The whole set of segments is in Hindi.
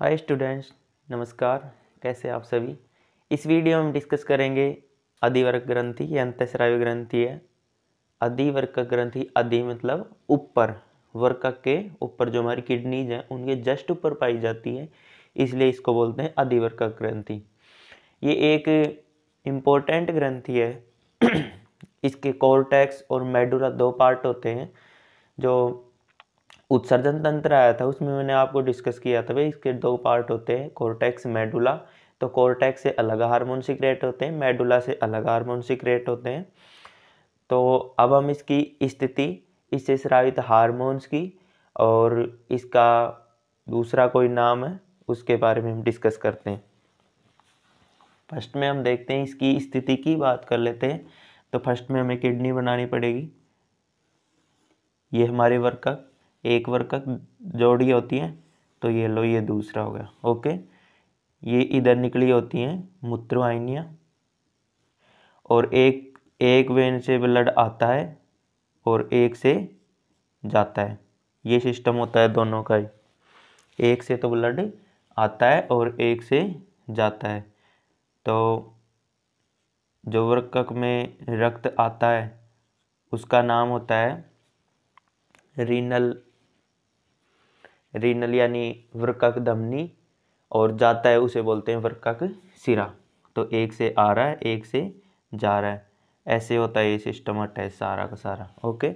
हाय स्टूडेंट्स नमस्कार कैसे आप सभी इस वीडियो में हम डिस्कस करेंगे अधिवर्क ग्रंथि ये अंतस्रावी ग्रंथि है अधिवर्क ग्रंथि अधि मतलब ऊपर वर्क के ऊपर जो हमारी किडनीज हैं उनके जस्ट ऊपर पाई जाती है इसलिए इसको बोलते हैं अधिवर्क ग्रंथि ये एक इम्पोर्टेंट ग्रंथि है इसके कोर्टेक्स और मेडुला दो पार्ट होते हैं जो उत्सर्जन तंत्र आया था उसमें मैंने आपको डिस्कस किया था भाई इसके दो पार्ट होते हैं कोर्टेक्स मेडुला तो कोर्टेक्स से अलग हार्मोन सिक्रेट होते हैं मेडुला से अलग हार्मोन सिक्रेट होते हैं तो अब हम इसकी स्थिति इससे स्रावित हारमोन्स की और इसका दूसरा कोई नाम है उसके बारे में हम डिस्कस करते हैं फर्स्ट में हम देखते हैं इसकी स्थिति की बात कर लेते हैं तो फर्स्ट में हमें किडनी बनानी पड़ेगी ये हमारे वर्क का एक वर्कक जोड़ी होती है तो ये लो ये दूसरा हो गया ओके ये इधर निकली होती हैं मूत्रवाहिनियाँ और एक एक वेन से ब्लड आता है और एक से जाता है ये सिस्टम होता है दोनों का ही एक से तो ब्लड आता है और एक से जाता है तो जो वर्कक में रक्त आता है उसका नाम होता है रीनल रीनल यानी वृकक धमनी और जाता है उसे बोलते हैं वृकक सिरा तो एक से आ रहा है एक से जा रहा है ऐसे होता है ये सिस्टम अटैच सारा का सारा ओके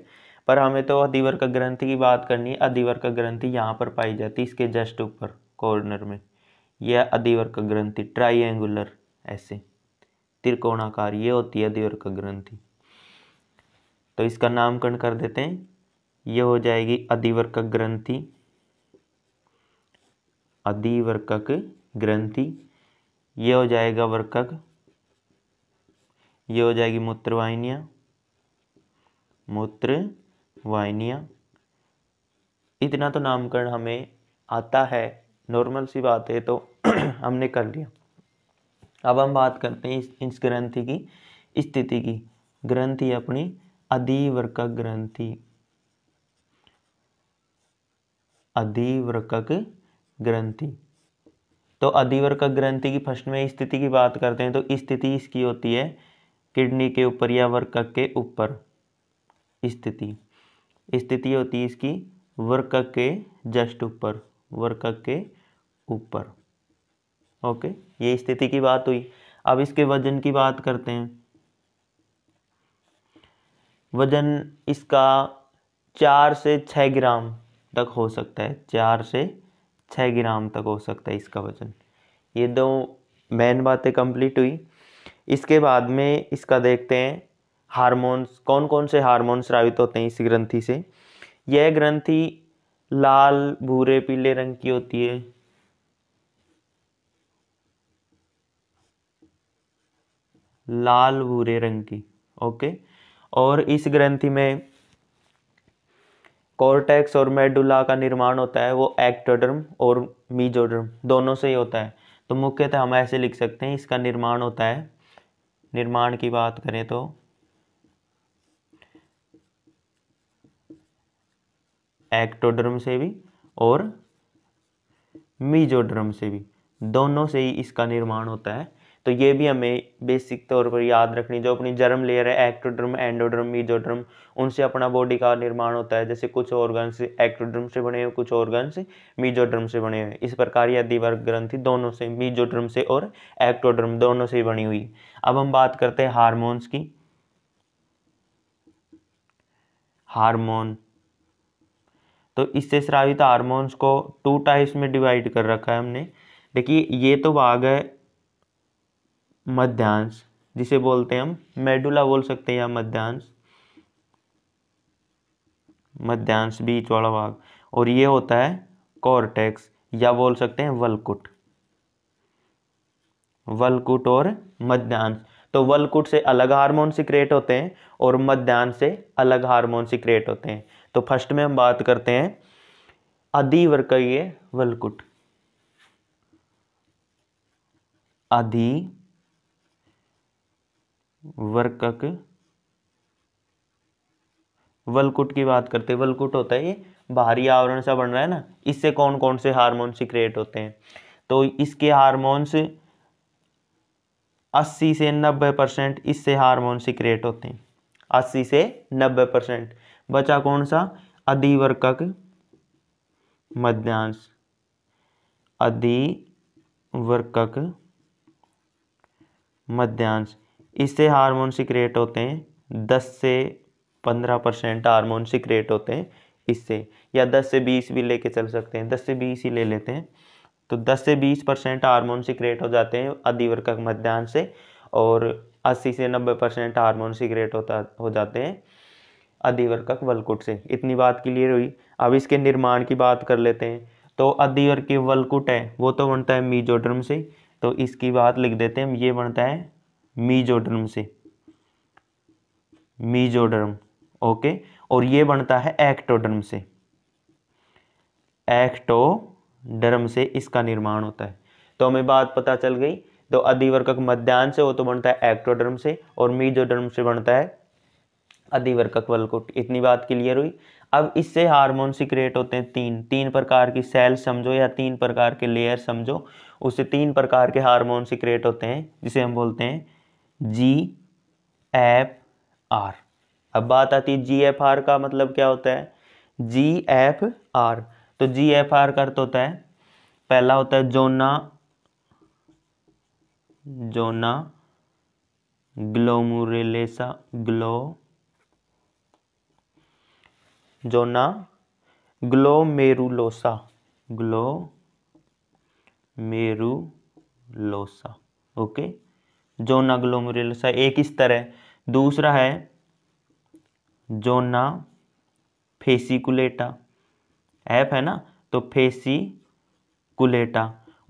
पर हमें तो अधिवर्क ग्रंथि की बात करनी है अधिवर्क ग्रंथि यहाँ पर पाई जाती है इसके जस्ट ऊपर कॉर्नर में यह अधिवर्क ग्रंथि ट्राइंगुलर ऐसे त्रिकोणाकार ये होती है अधिवर्क ग्रंथि तो इसका नामकरण कर देते हैं यह हो जाएगी अधिवर्क ग्रंथि अधिवर्कक ग्रंथि यह हो जाएगा वर्कक यह हो जाएगी मूत्रवाहिनियाँ मूत्र इतना तो नामकरण हमें आता है नॉर्मल सी बात है तो हमने कर लिया अब हम बात करते हैं इस, इस ग्रंथि की स्थिति की ग्रंथि अपनी अधिवर्कक ग्रंथि अधिवर्कक ग्रंथि तो अधिवर्ग ग्रंथि की फर्स्ट में स्थिति की बात करते हैं तो स्थिति इसकी होती है किडनी के ऊपर या वर्कक के ऊपर स्थिति स्थिति होती है इसकी वर्कक के जस्ट ऊपर वर्कक के ऊपर ओके ये स्थिति की बात हुई अब इसके वजन की बात करते हैं वजन इसका चार से छ ग्राम तक हो सकता है चार से छः ग्राम तक हो सकता है इसका वज़न ये दो मेन बातें कंप्लीट हुई इसके बाद में इसका देखते हैं हारमोन्स कौन कौन से हारमोन स्रावित होते हैं इस ग्रंथि से यह ग्रंथि लाल भूरे पीले रंग की होती है लाल भूरे रंग की ओके और इस ग्रंथि में कॉर्टेक्स और मेडुला का निर्माण होता है वो एक्टोडर्म और मीजोडर्म दोनों से ही होता है तो मुख्यतः हम ऐसे लिख सकते हैं इसका निर्माण होता है निर्माण की बात करें तो एक्टोडर्म से भी और मीजोडर्म से भी दोनों से ही इसका निर्माण होता है तो ये भी हमें बेसिक तौर पर याद रखनी जो अपनी जर्म लेयर है एक्टोड्रम एंडोड्रम मीजोड्रम उनसे अपना बॉडी का निर्माण होता है जैसे कुछ ऑर्गन्स एक्टोड्रम से बने हुए कुछ ऑर्गन्स मीजोड्रम से बने हुए इस प्रकार यह दीवार ग्रंथि दोनों से मीजोड्रम से और एक्टोड्रम दोनों से बनी हुई अब हम बात करते हैं हारमोन्स की हारमोन तो इससे श्रावित हार्मोन्स को टू टाइप्स में डिवाइड कर रखा है हमने देखिए ये तो भाग है मध्यांश जिसे बोलते हैं हम मेडुला बोल सकते हैं या मध्यांश मध्यांश बीच वाला भाग और ये होता है कॉर्टेक्स या बोल सकते हैं वलकुट वलकुट और मध्यांश तो वलकुट से अलग हार्मोन सिक्रेट होते हैं और मध्यांश से अलग हार्मोन सिक्रेट होते हैं तो फर्स्ट में हम बात करते हैं अधिवर्गीय वलकुट अधि वर्कक वलकुट की बात करते हैं वलकुट होता है ये बाहरी आवरण सा बन रहा है ना इससे कौन कौन से हारमोन सिक्रिएट होते हैं तो इसके हारमोन्स 80 से 90 परसेंट इससे हारमोन सिक्रिएट होते हैं 80 से 90 परसेंट बचा कौन सा अधिवर्कक मध्यांश अधिवर्कक मध्यांश इससे हार्मोन सिक्रेट होते हैं दस से पंद्रह परसेंट हारमोन सिक्रेट होते हैं इससे या दस से बीस भी लेके चल सकते हैं दस से बीस ही ले लेते हैं तो दस से बीस परसेंट हारमोन सिक्रेट हो जाते हैं अधिवर्क मध्यान्ह से और अस्सी से नब्बे परसेंट हारमोन सिक्रेट होता हो जाते हैं अधिवर्कक वलकुट से इतनी बात क्लियर हुई अब इसके निर्माण की बात कर लेते हैं तो अधिवर्क वलकुट है वो तो बनता है मीजोड्रम से तो इसकी बात लिख देते हैं ये बनता है मीजोडर्म से मीजोडर्म ओके और ये बनता है एक्टोडर्म से एक्टोडर्म से इसका निर्माण होता है तो हमें बात पता चल गई तो अधिवर्कक मध्यान्ह से हो तो बनता है एक्टोडर्म से और मीजोडर्म से बनता है अधिवर्कक वलकुट इतनी बात क्लियर हुई अब इससे हार्मोन सिक्रिएट होते हैं तीन तीन प्रकार की सेल समझो या तीन प्रकार के लेयर समझो उससे तीन प्रकार के हार्मोन सिक्रिएट होते हैं जिसे हम बोलते हैं जी एफ आर अब बात आती है जी एफ आर का मतलब क्या होता है जी एफ आर तो जी एफ आर का अर्थ होता है पहला होता है zona zona glomerulosa glo zona glomerulosa glomerulosa okay zona glomerulus है एक स्तर है दूसरा है जोना फेसिकुलेटा एफ है ना तो फेसिकुलेटा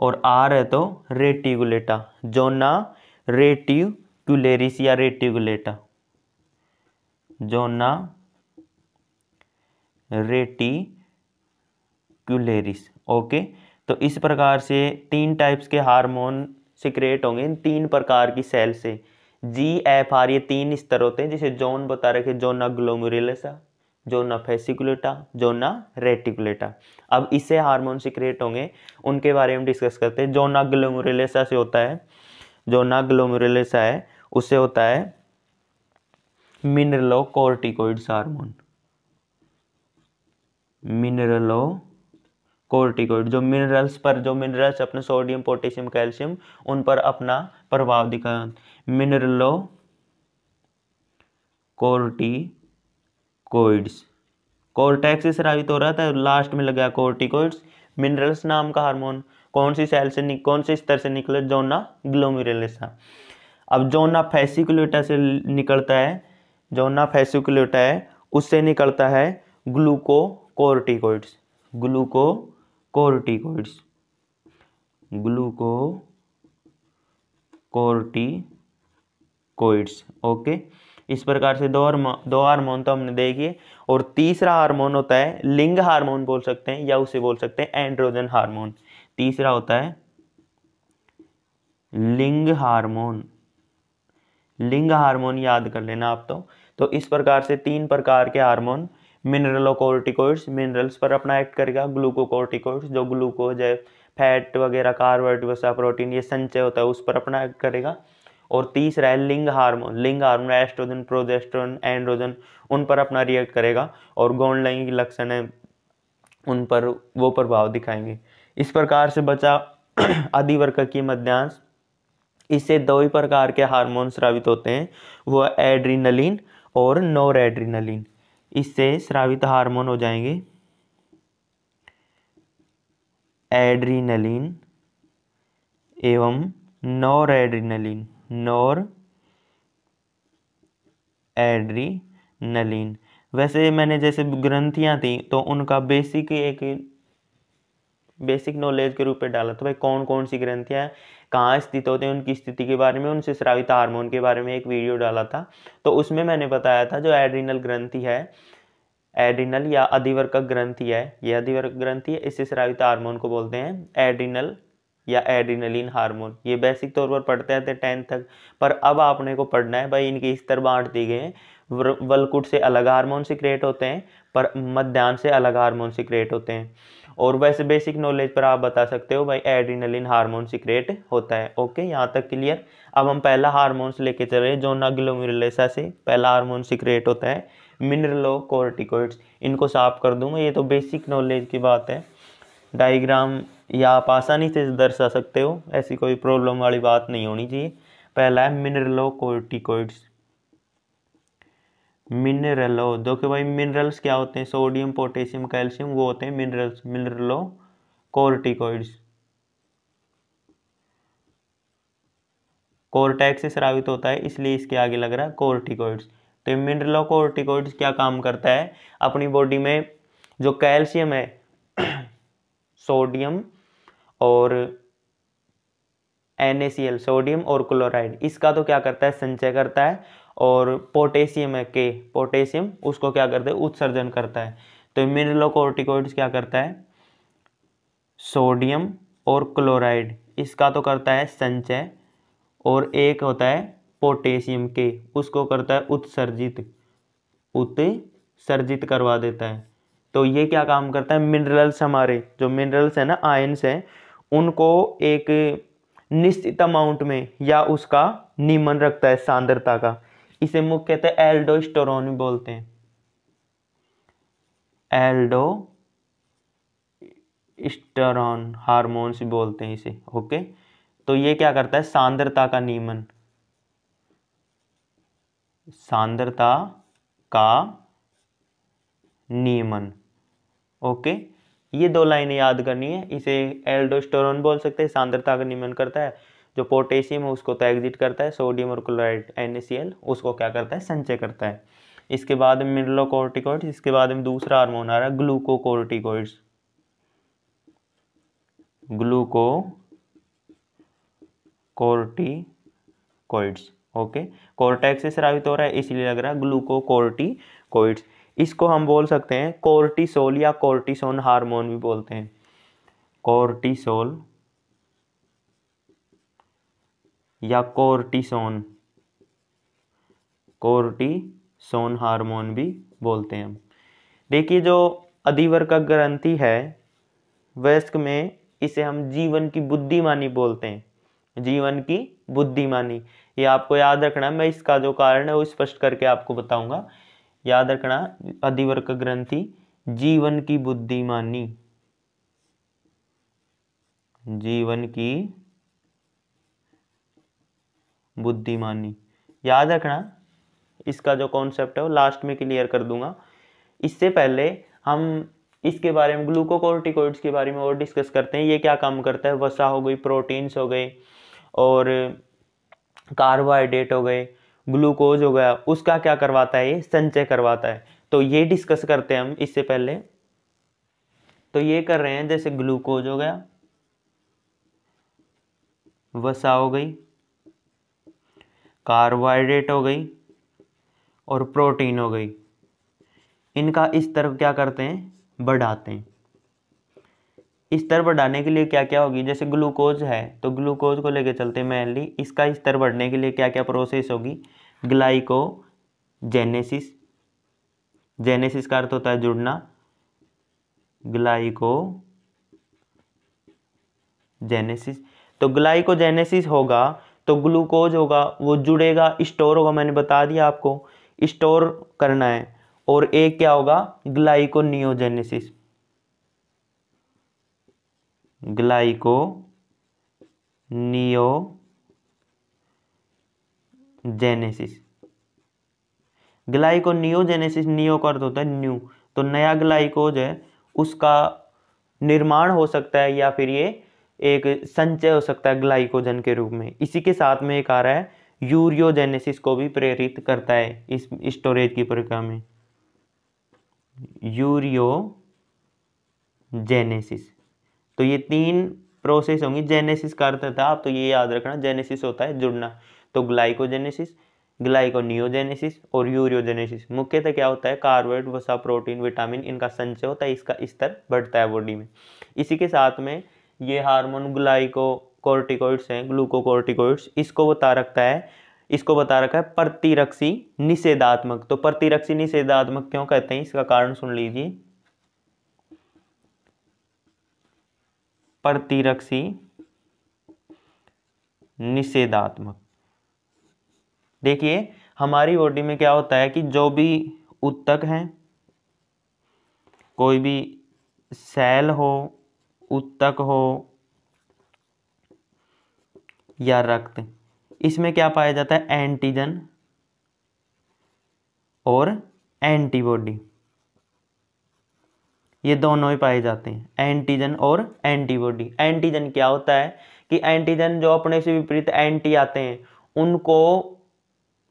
और आर है तो रेटिकुलेटा जोना रेटिकुलेरिस या रेटिकुलेटा जोना रेटिकुलेरिस ओके तो इस प्रकार से तीन टाइप्स के हार्मोन सिक्रेट होंगे इन तीन प्रकार की सेल से जी एफ आर ये तीन स्तर होते हैं जिसे जोन बता रखे जोना ग्लोमुरिलसा जोना फेसिकुलेटा जोना रेटिकुलेटा अब इसे हार्मोन सिक्रेट होंगे उनके बारे में डिस्कस करते हैं जोना ग्लोमुरिलेसा से होता है जोना ग्लोमुरिलेसा है उससे होता है mineralocorticoids hormone mineralocorticoid जो मिनरल्स पर जो मिनरल्स अपने सोडियम पोटेशियम कैल्शियम उन पर अपना प्रभाव दिखा मिनरलो कोर्टिकोइड्स कोर्टेक्स से श्रावित हो रहा था लास्ट में लग गया कोर्टिकोइड्स मिनरल्स नाम का हार्मोन कौन सी सेल से कौन से स्तर से निकले जोना ग्लोमेरुलेसा अब जोना फैसिकुलेटा से निकलता है जोना फैसिकुलेटा है उससे निकलता है glucocorticoids glucocorticoids glucocorticoids okay इस प्रकार से दो दो हार्मोन तो हमने देखिए और तीसरा हार्मोन होता है लिंग हार्मोन बोल सकते हैं या उसे बोल सकते हैं एंड्रोजन हार्मोन तीसरा होता है लिंग हार्मोन लिंग हार्मोन याद कर लेना आप तो तो इस प्रकार से तीन प्रकार के हार्मोन मिनरलोकोर्टिकोइड्स मिनरल्स पर अपना एक्ट करेगा ग्लूकोकोर्टिकोइड्स जो ग्लूकोज है फैट वगैरह कार्बोहाइड्रेट वसा प्रोटीन ये संचय होता है उस पर अपना एक्ट करेगा और तीसरा है लिंग हार्मोन लिंग हार्मोन एस्ट्रोजन प्रोजेस्ट्रोन एंड्रोजन उन पर अपना रिएक्ट करेगा और गौण लैंगिक लक्षण है उन पर वो प्रभाव दिखाएंगे इस प्रकार से बचा अधिवर्ग की मध्यांश इससे दो ही प्रकार के हार्मोन स्रावित होते हैं वह एड्रीनलिन और नोर एड्रीनलिन इससे स्रावित हार्मोन हो जाएंगे एड्रीनलिन एवं नॉर एड्रीनलिन नॉर एड्रीनलिन वैसे मैंने जैसे ग्रंथियां थी तो उनका बेसिक एक बेसिक नॉलेज के रूप में डाला था तो भाई कौन कौन सी ग्रंथियाँ कहाँ स्थित होते हैं उनकी स्थिति के बारे में उनसे स्रावित हार्मोन के बारे में एक वीडियो डाला था तो उसमें मैंने बताया था जो एड्रिनल ग्रंथि है एड्रिनल या अधिवर्कक ग्रंथि है यह अधिवर्क ग्रंथि है इससे स्रावित हार्मोन को बोलते हैं एड्रिनल या एड्रिनलिन हार्मोन ये बेसिक तौर पर पढ़ते थे टेंथ तक पर अब आपने को पढ़ना है भाई इनके स्तर बांट दिए गए वलकुट से अलग हार्मोन से क्रिएट होते हैं पर मध्यान्ह से अलग हार्मोन से क्रिएट होते हैं और वैसे बेसिक नॉलेज पर आप बता सकते हो भाई एड्रीनलिन हार्मोन सिक्रेट होता है ओके यहाँ तक क्लियर अब हम पहला हार्मोन्स लेके चल रहे हैं जोना ग्लोमेरुलेसा से पहला हार्मोन सिक्रेट होता है मिनरलो कोर्टिकोइड्स इनको साफ कर दूँगा ये तो बेसिक नॉलेज की बात है डाइग्राम या आप आसानी से दर्शा सकते हो ऐसी कोई प्रॉब्लम वाली बात नहीं होनी चाहिए पहला है मिनरलो कोर्टिकोइड्स मिनरलो देखो भाई मिनरल्स क्या होते हैं सोडियम पोटेशियम कैल्शियम वो होते हैं मिनरल्स मिनरलो कोर्टिकोइड्स कोर्टैक्स से होता है इसलिए इसके आगे लग रहा है कोर्टिकोइड्स तो मिनरलो कोर्टिकोइड्स क्या काम करता है अपनी बॉडी में जो कैल्शियम है सोडियम और एन सोडियम और क्लोराइड इसका तो क्या करता है संचय करता है और पोटेशियम है के पोटेशियम उसको क्या करते हैं उत्सर्जन करता है तो मिनरलोकॉर्टिकोइड्स क्या करता है सोडियम और क्लोराइड इसका तो करता है संचय और एक होता है पोटेशियम के उसको करता है उत्सर्जित उत्सर्जित करवा देता है तो ये क्या काम करता है मिनरल्स हमारे जो मिनरल्स हैं ना आयन्स हैं उनको एक निश्चित अमाउंट में या उसका नियमन रखता है सांद्रता का इसे मुख्यतः एल्डोस्टोरोन भी बोलते हैं एल्डो स्टरॉन हारमोन बोलते हैं इसे ओके तो ये क्या करता है सांद्रता का नियमन सांद्रता का नियमन ओके ये दो लाइनें याद करनी है इसे एल्डोस्टोरॉन बोल सकते हैं सांद्रता का नियमन करता है जो पोटेशियम है उसको तो एग्जिट करता है सोडियम और क्लोराइड एन उसको क्या करता है संचय करता है इसके बाद में मिनरलोकॉर्टिकॉइड्स इसके बाद में दूसरा हार्मोन आ रहा है ग्लूकोकोर्टिकॉइड्स ग्लूको कोर्टिकॉइड्स ओके कोर्टेक्स से स्रावित हो रहा है इसलिए लग रहा है ग्लूकोकोर्टिकॉइड्स इसको हम बोल सकते हैं कोर्टिसोल या कोर्टिसोन हार्मोन भी बोलते हैं कोर्टिसोल या कोर्टिसोन कोर्टिसोन हार्मोन भी बोलते हैं देखिए जो का ग्रंथि है वयस्क में इसे हम जीवन की बुद्धिमानी बोलते हैं जीवन की बुद्धिमानी ये आपको याद रखना मैं इसका जो कारण है वो स्पष्ट करके आपको बताऊंगा याद रखना अधिवर्क ग्रंथि जीवन की बुद्धिमानी जीवन की बुद्धिमानी याद रखना इसका जो कॉन्सेप्ट है वो लास्ट में क्लियर कर दूंगा इससे पहले हम इसके बारे में ग्लूकोकोर्टिकोइड्स के बारे में और डिस्कस करते हैं ये क्या काम करता है वसा हो गई प्रोटीन्स हो गए और कार्बोहाइड्रेट हो गए ग्लूकोज हो गया उसका क्या करवाता है ये संचय करवाता है तो ये डिस्कस करते हैं हम इससे पहले तो ये कर रहे हैं जैसे ग्लूकोज हो गया वसा हो गई कार्बोहाइड्रेट हो गई और प्रोटीन हो गई इनका इस तरफ क्या करते हैं बढ़ाते हैं इस तरफ बढ़ाने के लिए क्या क्या होगी जैसे ग्लूकोज है तो ग्लूकोज को लेकर चलते हैं मेनली इसका इस तरफ बढ़ने के लिए क्या क्या प्रोसेस होगी ग्लाइको जेनेसिस जेनेसिस का अर्थ होता है जुड़ना ग्लाइको जेनेसिस तो ग्लाइकोजेनेसिस होगा तो ग्लूकोज होगा वो जुड़ेगा स्टोर होगा मैंने बता दिया आपको स्टोर करना है और एक क्या होगा glyconeogenesis glyconeogenesis glyconeogenesis neo का अर्थ होता है न्यू तो नया ग्लाइकोज है उसका निर्माण हो सकता है या फिर ये एक संचय हो सकता है ग्लाइकोजन के रूप में इसी के साथ में एक आ रहा है यूरियोजेनेसिस को भी प्रेरित करता है इस स्टोरेज की प्रक्रिया में यूरियोजेनेसिस तो ये तीन प्रोसेस होंगी जेनेसिस का अर्थ था आप तो ये याद रखना जेनेसिस होता है जुड़ना तो ग्लाइकोजेनेसिस ग्लाइकोनियोजेनेसिस और यूरियोजेनेसिस मुख्यतः क्या होता है कार्बोहाइड वसा प्रोटीन विटामिन इनका संचय होता है इसका स्तर बढ़ता है बॉडी में इसी के साथ में ये हार्मोन ग्लाइको कोर्टिकोइड्स हैं ग्लूकोकॉर्टिकोइड्स इसको बता रखता है इसको बता रखा है प्रतिरक्षी निषेधात्मक तो प्रतिरक्षी निषेधात्मक क्यों कहते हैं इसका कारण सुन लीजिए प्रतिरक्षी निषेधात्मक देखिए हमारी बॉडी में क्या होता है कि जो भी उत्तक हैं कोई भी सेल हो उत्तक हो या रक्त इसमें क्या पाया जाता है एंटीजन और एंटीबॉडी ये दोनों ही पाए जाते हैं एंटीजन और एंटीबॉडी एंटीजन क्या होता है कि एंटीजन जो अपने से विपरीत एंटी आते हैं उनको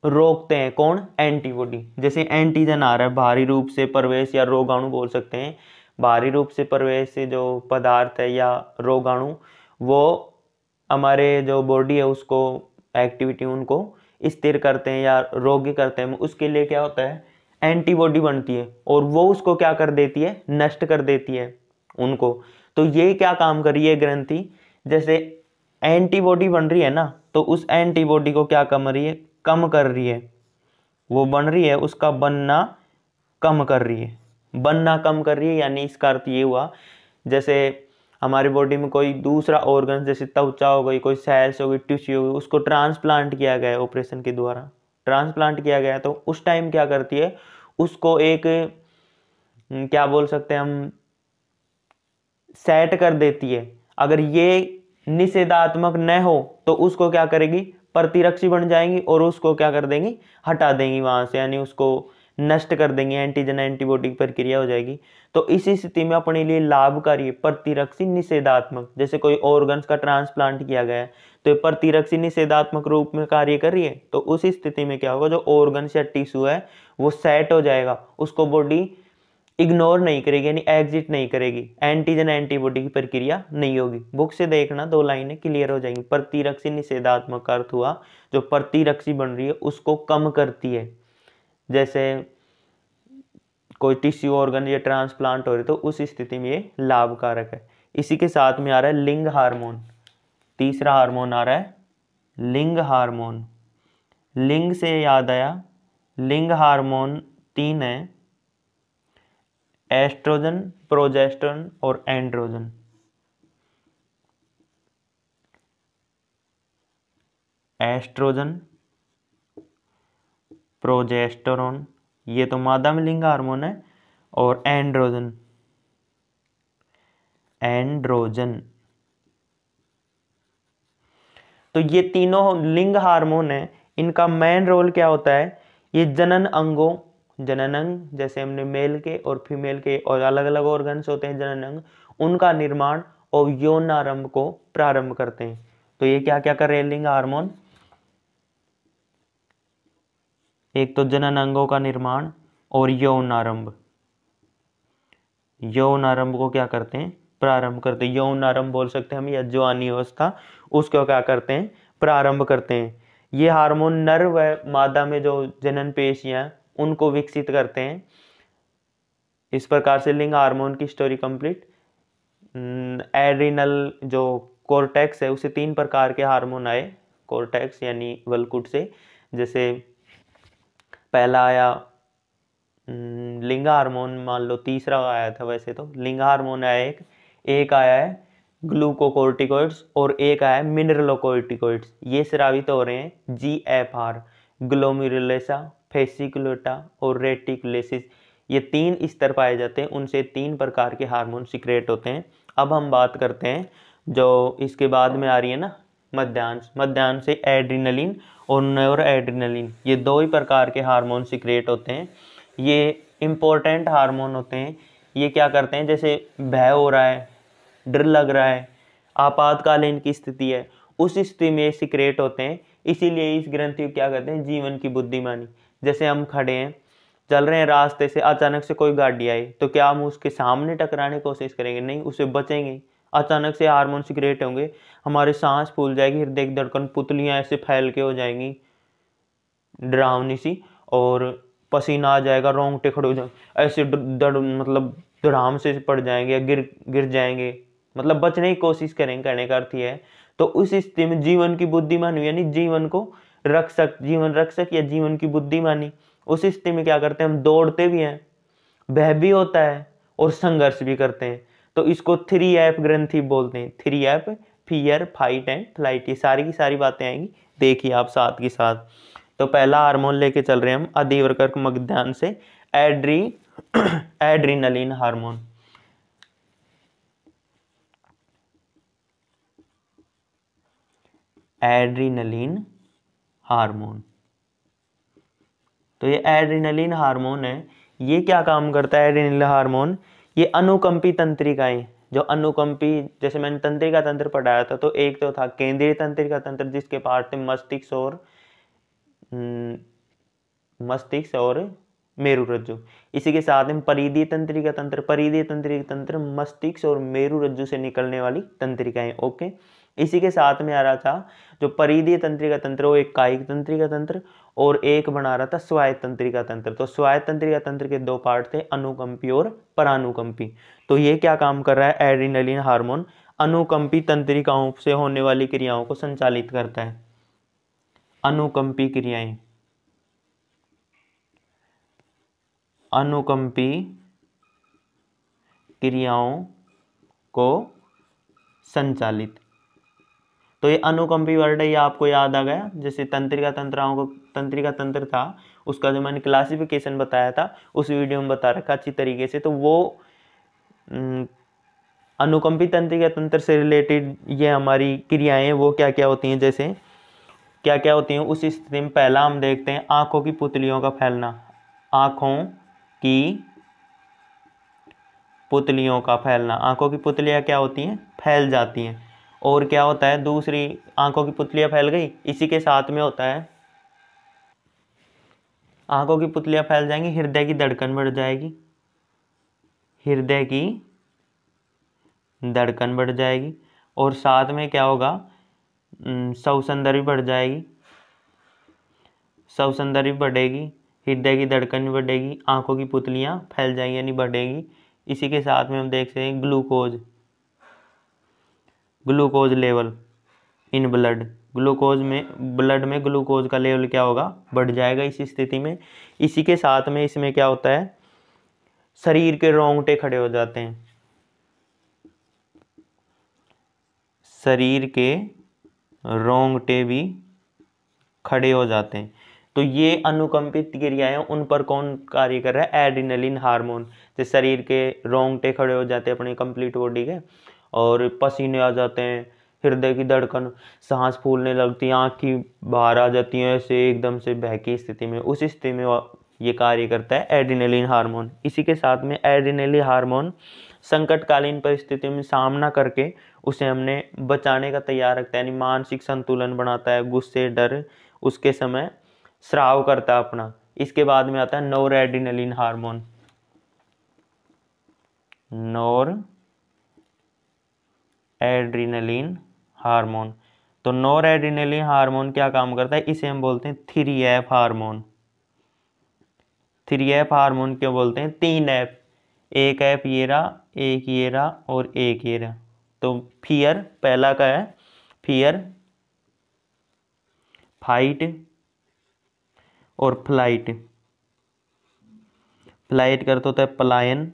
रोकते हैं कौन एंटीबॉडी जैसे एंटीजन आ रहा है भारी रूप से प्रवेश या रोगाणु बोल सकते हैं बाहरी रूप से प्रवेश जो पदार्थ है या रोगाणु वो हमारे जो बॉडी है उसको एक्टिविटी उनको स्थिर करते हैं या रोगी करते हैं उसके लिए क्या होता है एंटीबॉडी बनती है और वो उसको क्या कर देती है नष्ट कर देती है उनको तो ये क्या काम कर रही है ग्रंथि जैसे एंटीबॉडी बन रही है ना तो उस एंटीबॉडी को क्या कम रही है कम कर रही है वो बन रही है उसका बनना कम कर रही है बनना कम कर रही है यानी इसका अर्थ ये हुआ जैसे हमारी बॉडी में कोई दूसरा ऑर्गन जैसे त्वचा हो गई कोई सेल्स हो गई टिश्यू हो गई उसको ट्रांसप्लांट किया गया ऑपरेशन के द्वारा ट्रांसप्लांट किया गया तो उस टाइम क्या करती है उसको एक हम्म, क्या बोल सकते हैं हम सेट कर देती है अगर ये निषेधात्मक न हो तो उसको क्या करेगी प्रतिरक्षी बन जाएंगी और उसको क्या कर देंगी हटा देंगी वहां से यानी उसको नष्ट कर देंगे एंटीजन एंटीबॉडी प्रक्रिया हो जाएगी तो इसी स्थिति में अपने लिए लाभकारी प्रतिरक्षी निषेधात्मक जैसे कोई ऑर्गन्स का ट्रांसप्लांट किया गया है तो प्रतिरक्षी निषेधात्मक रूप में कार्य कर रही है तो उसी स्थिति में क्या होगा जो ऑर्गन्स या टिश्यू है वो सेट हो जाएगा उसको बॉडी इग्नोर नहीं करेगी यानी एग्जिट नहीं करेगी एंटीजन एंटीबॉडी की प्रक्रिया नहीं होगी बुक से देखना दो लाइनें क्लियर हो जाएंगी प्रतिरक्षी निषेधात्मक अर्थ हुआ जो प्रतिरक्षी बन रही है उसको कम करती है जैसे कोई टिश्यू ऑर्गन या ट्रांसप्लांट हो रही तो उस स्थिति में ये लाभकारक है इसी के साथ में आ रहा है लिंग हार्मोन तीसरा हार्मोन आ रहा है लिंग हार्मोन लिंग से याद आया लिंग हार्मोन तीन है एस्ट्रोजन प्रोजेस्टन और एंड्रोजन एस्ट्रोजन प्रोजेस्टोरॉन ये तो मादा में लिंग हार्मोन है और एंड्रोजन एंड्रोजन तो ये तीनों लिंग हार्मोन है इनका मेन रोल क्या होता है ये जनन अंगों जनन अंग जैसे हमने मेल के और फीमेल के और अलग अलग ऑर्गन्स होते हैं जनन अंग उनका निर्माण और यौन आरंभ को प्रारंभ करते हैं तो ये क्या क्या कर रहे हैं लिंग हार्मोन एक तो जनन अंगों का निर्माण और यौन आरंभ यौन आरंभ को क्या करते हैं प्रारंभ करते हैं यौन आरंभ बोल सकते हैं हम या जवानी अवस्था उसको क्या करते हैं प्रारंभ करते हैं ये हार्मोन नर व मादा में जो जनन पेशियां उनको विकसित करते हैं इस प्रकार से लिंग हार्मोन की स्टोरी कंप्लीट एड्रिनल जो कोर्टेक्स है उसे तीन प्रकार के हार्मोन आए कोर्टेक्स यानी वलकुट से जैसे पहला आया हम्म, लिंगा हार्मोन मान लो तीसरा आया था वैसे तो लिंगा हार्मोन आया एक एक आया है ग्लूकोकोर्टिकोइड्स और एक आया है मिनरलोकोर्टिकोइड्स ये स्रावित हो रहे हैं G F R glomerulosa fasciculata और रेटिकुलेसिस ये तीन स्तर पाए जाते हैं उनसे तीन प्रकार के हार्मोन सिक्रेट होते हैं अब हम बात करते हैं जो इसके बाद में आ रही है ना मध्यांश मध्यांश से एड्रीनलिन और नोरएड्रीनलिन ये दो ही प्रकार के हार्मोन सिक्रेट होते हैं ये इम्पोर्टेंट हार्मोन होते हैं ये क्या करते हैं जैसे भय हो रहा है डर लग रहा है आपातकालीन की स्थिति है उस स्थिति में ये सिक्रेट होते हैं इसीलिए इस ग्रंथि को क्या कहते हैं जीवन की बुद्धिमानी जैसे हम खड़े हैं चल रहे हैं रास्ते से अचानक से कोई गाड़ी आई तो क्या हम उसके सामने टकराने की कोशिश करेंगे नहीं उसे बचेंगे अचानक से हारमोन सिक्रेट होंगे हमारे सांस फूल जाएगी हृदय की धड़कन पुतलियाँ ऐसे फैल के हो जाएंगी डरावनी सी और पसीना आ जाएगा रोंगटे खड़े हो जाएंगे ऐसे दड़ मतलब धड़ाम से पड़ जाएंगे या गिर गिर जाएंगे मतलब बचने की कोशिश करेंगे करने का अर्थ यह है तो उस स्थिति में जीवन की बुद्धिमानी यानी जीवन को रख सक जीवन रख सक या जीवन की बुद्धिमानी उस स्थिति में क्या करते हैं हम दौड़ते भी हैं भय भी होता है और संघर्ष भी करते हैं तो इसको थ्री एफ ग्रंथि बोलते हैं three F fear fight and flight ये सारी की सारी बातें आएंगी देखिए आप साथ के साथ तो पहला हार्मोन लेके चल रहे हैं हम अधिवर्कर्क मध्यान से adre adrenaline hormone adrenaline hormone तो ये एड्रीनलिन हार्मोन है ये क्या काम करता है एड्रीनलिन हार्मोन ये अनुकंपी तंत्रिकाएं जो अनुकंपी जैसे मैंने तंत्रिका तंत्र पढ़ाया था तो एक तो था केंद्रीय तंत्रिका तंत्र जिसके पार्ट थे मस्तिष्क और हम्म, मस्तिष्क और मेरु रज्जु इसी के साथ में परिधीय तंत्रिका तंत्र परिधीय तंत्रिका तंत्र मस्तिष्क और मेरु रज्जु से निकलने वाली तंत्रिकाएं ओके इसी के साथ में आ रहा था जो परिधीय तंत्रिका तंत्र वो एक कायिक तंत्रिका तंत्र और एक बना रहा था स्वायत तंत्रिका तंत्र तो स्वायत तंत्रिका तंत्र के दो पार्ट थे अनुकंपी और परानुकंपी तो ये क्या काम कर रहा है एड्रिनलिन हार्मोन अनुकंपी तंत्रिकाओं से होने वाली क्रियाओं को संचालित करता है अनुकंपी क्रियाएं अनुकंपी क्रियाओं को संचालित तो ये अनुकंपी वर्ड है ये आपको याद आ गया जैसे तंत्रिका तंत्राओं को तंत्रिका तंत्र था उसका जो मैंने क्लासिफिकेशन बताया था उस वीडियो में बता रखा अच्छी तरीके से तो वो हम्म, अनुकंपी तंत्रिका तंत्र से रिलेटेड ये हमारी क्रियाएँ वो क्या क्या होती हैं जैसे क्या क्या होती हैं उस स्थिति में पहला हम देखते हैं आँखों की पुतलियों का फैलना आँखों की पुतलियों का फैलना आँखों की पुतलियाँ क्या होती हैं फैल जाती हैं और क्या होता है दूसरी आंखों की पुतलियाँ फैल गई इसी के साथ में होता है आंखों की पुतलियाँ फैल जाएंगी हृदय की धड़कन बढ़ जाएगी हृदय की धड़कन बढ़ जाएगी और साथ में क्या होगा सौ सौंदर्य बढ़ जाएगी सौ सौंदर्य बढ़ेगी हृदय की धड़कन बढ़ेगी आंखों की पुतलियाँ फैल जाएंगी यानी बढ़ेगी इसी के साथ में हम देख सकें हैं glucose glucose level in blood glucose में ब्लड में ग्लूकोज का लेवल क्या होगा बढ़ जाएगा इसी स्थिति में इसी के साथ में इसमें क्या होता है शरीर के रोंगटे खड़े हो जाते हैं शरीर के रोंगटे भी खड़े हो जाते हैं तो ये अनुकंपित क्रियाएं उन पर कौन कार्य कर रहा है एड्रिनलिन हार्मोन जैसे शरीर के रोंगटे खड़े हो जाते हैं अपने कंप्लीट बॉडी के और पसीने आ जाते हैं हृदय की धड़कन सांस फूलने लगती है आँख की बाहर आ जाती है ऐसे एकदम से बह की स्थिति में उस स्थिति में ये कार्य करता है एडिनेलिन हार्मोन इसी के साथ में एडिनेलिन हार्मोन संकटकालीन परिस्थितियों में सामना करके उसे हमने बचाने का तैयार रखता है यानी मानसिक संतुलन बनाता है गुस्से डर उसके समय स्राव करता है अपना इसके बाद में आता है noradrenaline hormone noradrenaline hormone तो नोर एड्रीनलिन हार्मोन क्या काम करता है इसे हम बोलते हैं three F hormone three F hormone क्यों बोलते हैं तीन ऐप एक एफ ये रहा एक ये रहा और एक ये रहा तो फियर पहला का है फियर फाइट और फ्लाइट फ्लाइट करते होता है पलायन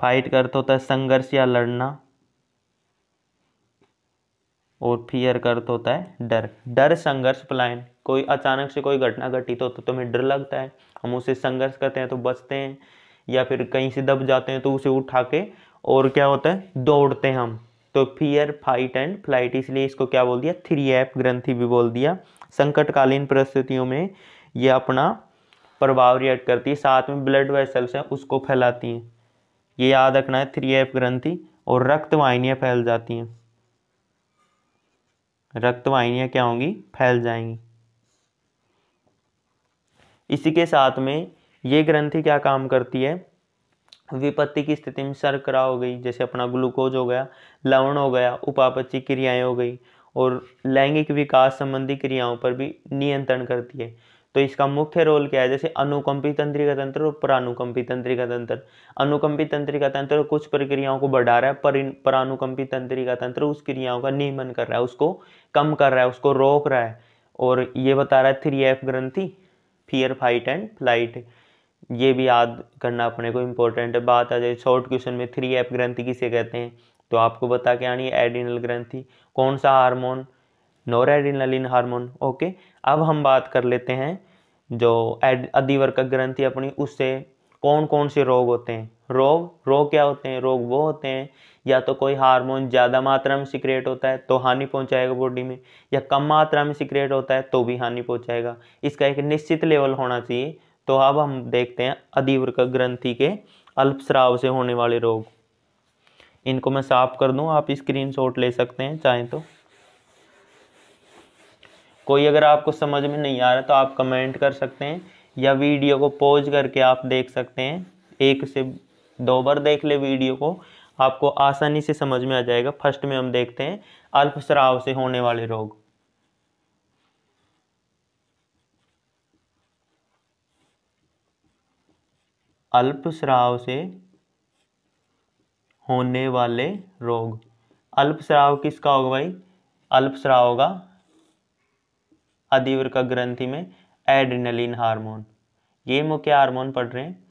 फाइट का अर्थ तो होता है संघर्ष या लड़ना और फियर का अर्थ होता है डर डर संघर्ष पलायन कोई अचानक से कोई घटना घटित हो तो तुम्हें डर लगता है हम उसे संघर्ष करते हैं तो बचते हैं या फिर कहीं से दब जाते हैं तो उसे उठा के और क्या होता है दौड़ते हैं हम तो फियर फाइट एंड फ्लाइट इसलिए इसको क्या बोल दिया थ्री एप ग्रंथि भी बोल दिया संकटकालीन परिस्थितियों में यह अपना प्रभाव रिएक्ट करती है साथ में ब्लड वेसल्स हैं उसको फैलाती हैं ये याद रखना है थ्री एफ ग्रंथि और रक्तवाहिनियाँ फैल जाती हैं रक्तवाहिनियाँ क्या होंगी फैल जाएंगी इसी के साथ में ये ग्रंथि क्या काम करती है विपत्ति की स्थिति में शर्करा हो गई जैसे अपना ग्लूकोज हो गया लवण हो गया उपापची क्रियाएं हो गई और लैंगिक विकास संबंधी क्रियाओं पर भी नियंत्रण करती है तो इसका मुख्य रोल क्या है जैसे अनुकंपी तंत्रिका तंत्र और परानुकंपी तंत्रिका तंत्र अनुकंपी तंत्रिका तंत्र कुछ प्रक्रियाओं को बढ़ा रहा है पर परानुकंपी तंत्रिका तंत्र उस क्रियाओं का नियमन कर रहा है उसको कम कर रहा है उसको रोक रहा है और ये बता रहा है थ्री एफ ग्रंथि फियर फाइट एंड फ्लाइट ये भी याद करना अपने को इम्पोर्टेंट है बात आ जाए शॉर्ट क्वेश्चन में थ्री एफ ग्रंथि किसे कहते हैं तो आपको बता के आनी एडिनल ग्रंथि कौन सा हार्मोन नोरेडिनलिन हार्मोन ओके अब हम बात कर लेते हैं जो अधिवर्ग ग्रंथि अपनी उससे कौन कौन से रोग होते हैं रोग रोग क्या होते हैं रोग वो होते हैं या तो कोई हार्मोन ज़्यादा मात्रा में सिक्रेट होता है तो हानि पहुंचाएगा बॉडी में या कम मात्रा में सिक्रेट होता है तो भी हानि पहुंचाएगा इसका एक निश्चित लेवल होना चाहिए तो अब हम देखते हैं अधिवृक ग्रंथि के अल्पस्राव से होने वाले रोग इनको मैं साफ कर दूँ आप स्क्रीन ले सकते हैं चाहें तो कोई अगर आपको समझ में नहीं आ रहा तो आप कमेंट कर सकते हैं या वीडियो को पॉज करके आप देख सकते हैं एक से दो बार देख ले वीडियो को आपको आसानी से समझ में आ जाएगा फर्स्ट में हम देखते हैं अल्पस्राव से होने वाले रोग अल्पस्राव से होने वाले रोग अल्पस्राव किसका होगा भाई अल्पस्राव होगा अधिवृका ग्रंथि में एड्रिनलिन हार्मोन ये मुख्य हार्मोन पढ़ रहे हैं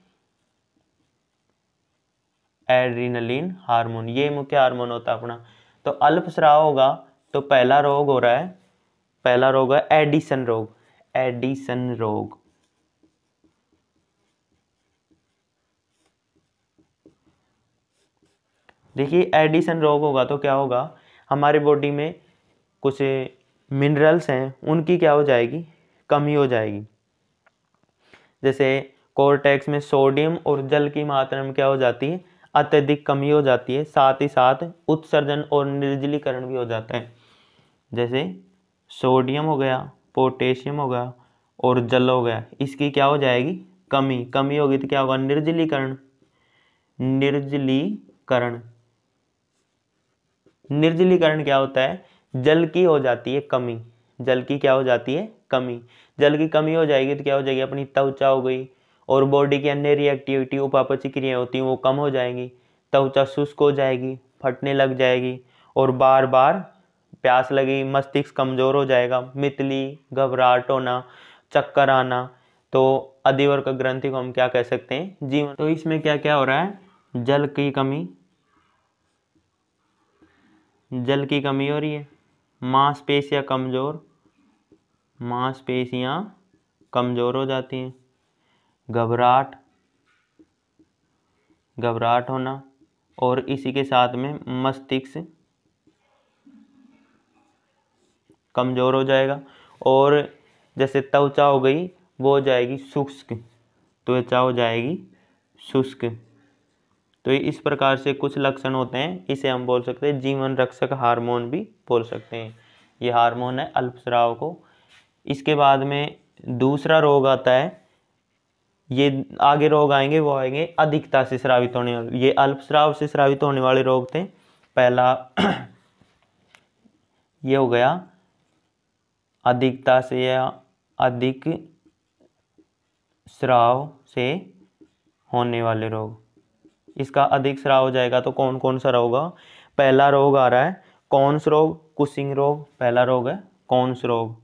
एड्रीनलिन हार्मोन ये मुख्य हार्मोन होता है अपना तो अल्पस्राव होगा तो पहला रोग हो रहा है पहला रोग है एडिसन रोग एडिसन रोग देखिए एडिसन रोग होगा तो क्या होगा हमारे बॉडी में कुछ मिनरल्स हैं उनकी क्या हो जाएगी कमी हो जाएगी जैसे कोर्टेक्स में सोडियम और जल की मात्रा में क्या हो जाती है अत्यधिक कमी हो जाती है साथ ही साथ उत्सर्जन और निर्जलीकरण भी हो जाता है जैसे सोडियम हो गया पोटेशियम हो गया और जल हो गया इसकी क्या हो जाएगी कमी कमी होगी तो क्या होगा निर्जलीकरण निर्जलीकरण निर्जलीकरण क्या होता है जल की हो जाती है कमी जल की क्या हो जाती है कमी जल की कमी हो जाएगी तो क्या हो जाएगी अपनी त्वचा हो गई और बॉडी की अन्य रिएक्टिविटी उपापची क्रियाएँ होती हैं वो कम हो जाएंगी त्वचा शुष्क हो जाएगी फटने लग जाएगी और बार बार प्यास लगी मस्तिष्क कमज़ोर हो जाएगा मितली घबराहट होना चक्कर आना तो का ग्रंथि को हम क्या कह सकते हैं जीवन तो इसमें क्या क्या हो रहा है जल की कमी जल की कमी हो रही है मांसपेशियाँ कमज़ोर मांसपेशियाँ कमज़ोर हो जाती हैं घबराहट घबराहट होना और इसी के साथ में मस्तिष्क कमज़ोर हो जाएगा और जैसे त्वचा हो गई वो हो जाएगी शुष्क त्वचा हो जाएगी शुष्क तो इस प्रकार से कुछ लक्षण होते हैं इसे हम बोल सकते हैं जीवन रक्षक हार्मोन भी बोल सकते हैं ये हार्मोन है अल्पस्राव को इसके बाद में दूसरा रोग आता है ये आगे रोग आएंगे वो आएंगे अधिकता से श्रावित होने वाले ये अल्पस्राव से श्रावित होने वाले रोग थे पहला ये हो गया अधिकता से या अधिक श्राव से होने वाले रोग इसका अधिक स्राव हो जाएगा तो कौन कौन सा रोग होगा पहला रोग आ रहा है सा रोग कुसिंग रोग पहला रोग है सा रोग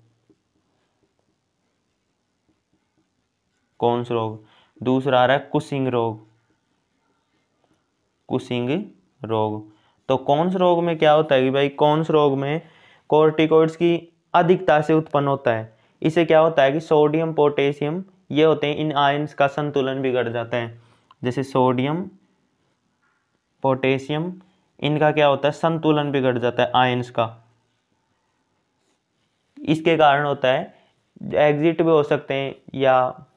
कौनस रोग दूसरा आ रहा है कुसिंग रोग कुसिंग रोग तो कौनस रोग में क्या होता है कि भाई कौनस रोग में कोर्टिकोइड्स की अधिकता से उत्पन्न होता है इसे क्या होता है कि सोडियम पोटेशियम ये होते हैं इन आयंस का संतुलन बिगड़ जाता है जैसे सोडियम पोटेशियम इनका क्या होता है संतुलन बिगड़ जाता है आयंस का इसके कारण होता है एग्जिट भी हो सकते हैं या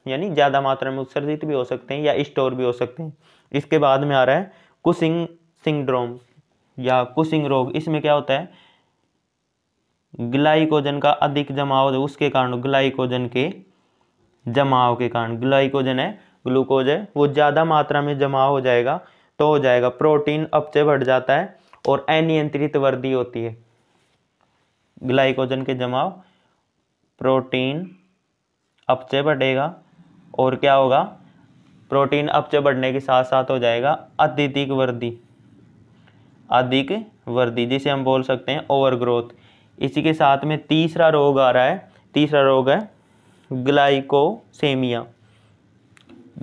यानी ज़्यादा मात्रा में उत्सर्जित भी हो सकते हैं या स्टोर भी हो सकते हैं इसके बाद में आ रहा है कुसिंग सिंड्रोम या कुसिंग रोग इसमें क्या होता है ग्लाइकोजन का अधिक जमाव उसके कारण ग्लाइकोजन के जमाव के कारण ग्लाइकोजन है ग्लूकोज है वो ज़्यादा मात्रा में जमा हो जाएगा तो हो जाएगा प्रोटीन अपचय बढ़ जाता है और अनियंत्रित वृद्धि होती है ग्लाइकोजन के जमाव प्रोटीन अपचय बढ़ेगा और क्या होगा प्रोटीन अपचय बढ़ने के साथ साथ हो जाएगा अत्यधिक वृद्धि अधिक वृद्धि जिसे हम बोल सकते हैं ओवर ग्रोथ इसी के साथ में तीसरा रोग आ रहा है तीसरा रोग है ग्लाइकोसेमिया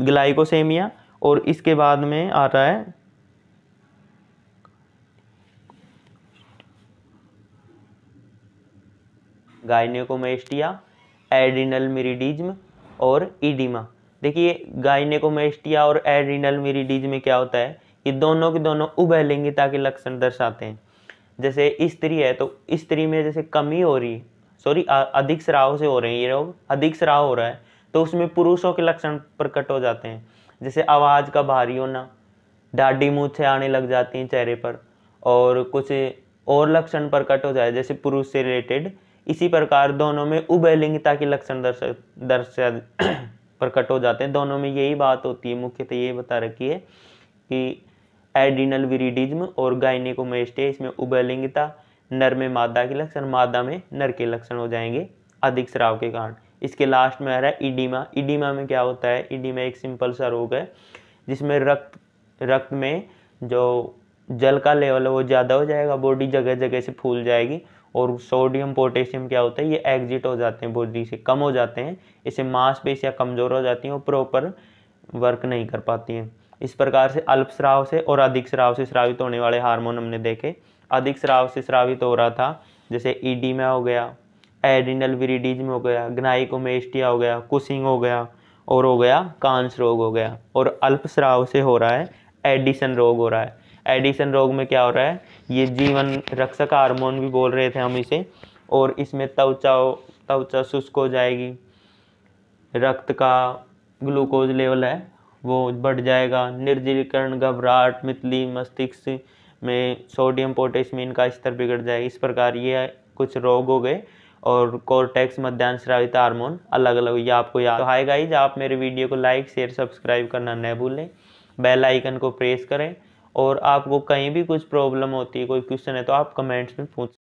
ग्लाइकोसेमिया और इसके बाद में आ रहा है गाइनेकोमेस्टिया एडिनल मिरीडिज्म और इडिमा देखिए गाइनेकोमेस्टिया और एडिनल मिरीडिज्म में क्या होता है ये दोनों के दोनों उभयलिंगी के लक्षण दर्शाते हैं जैसे स्त्री है तो स्त्री में जैसे कमी हो रही है सॉरी अधिक स्राव से हो रहे हैं ये रोग अधिक स्राव हो रहा है तो उसमें पुरुषों के लक्षण प्रकट हो जाते हैं जैसे आवाज़ का भारी होना डाढ़ी मूछें आने लग जाती हैं चेहरे पर और कुछ और लक्षण प्रकट हो जाए जैसे पुरुष से रिलेटेड इसी प्रकार दोनों में उभयलिंगता के लक्षण दर्श दर्श प्रकट हो जाते हैं दोनों में यही बात होती है मुख्यतः ये बता रखी है कि एडिनल विरिडिज्म और गायनिकोमेस्टे इसमें उभयलिंगता नर में मादा के लक्षण मादा में नर के लक्षण हो जाएंगे अधिक श्राव के कारण इसके लास्ट में आ रहा है इडीमा इडीमा में क्या होता है इडीमा एक सिंपल सा रोग है जिसमें रक्त रक्त में जो जल का लेवल है वो ज़्यादा हो जाएगा बॉडी जगह जगह से फूल जाएगी और सोडियम पोटेशियम क्या होता है ये एग्जिट हो जाते हैं बॉडी से कम हो जाते हैं इससे मांसपेशियाँ कमज़ोर हो जाती हैं और प्रॉपर वर्क नहीं कर पाती हैं इस प्रकार से अल्प स्राव से और अधिक स्राव से स्रावित होने वाले हार्मोन हमने देखे अधिक स्राव से स्रावित हो रहा था जैसे ईडीमा हो गया एड्रिनल में हो गया ग्नाइकोमेस्टिया हो गया कुसिंग हो गया और हो गया कांस रोग हो गया और अल्पस्राव से हो रहा है एडिसन रोग हो रहा है एडिसन रोग में क्या हो रहा है ये जीवन रक्षक हार्मोन भी बोल रहे थे हम इसे और इसमें त्वचा त्वचा शुष्क हो जाएगी रक्त का ग्लूकोज लेवल है वो बढ़ जाएगा निर्जीकरण घबराहट मितली मस्तिष्क में सोडियम पोटेशियम का स्तर बिगड़ जाए इस प्रकार ये कुछ रोग हो गए और कोरटेक्स मध्यांश श्रावित हारमोन अलग अलग ये आपको याद तो हाय गाइज आप मेरे वीडियो को लाइक शेयर सब्सक्राइब करना न भूलें बेल आइकन को प्रेस करें और आपको कहीं भी कुछ प्रॉब्लम होती है कोई क्वेश्चन है तो आप कमेंट्स में पूछ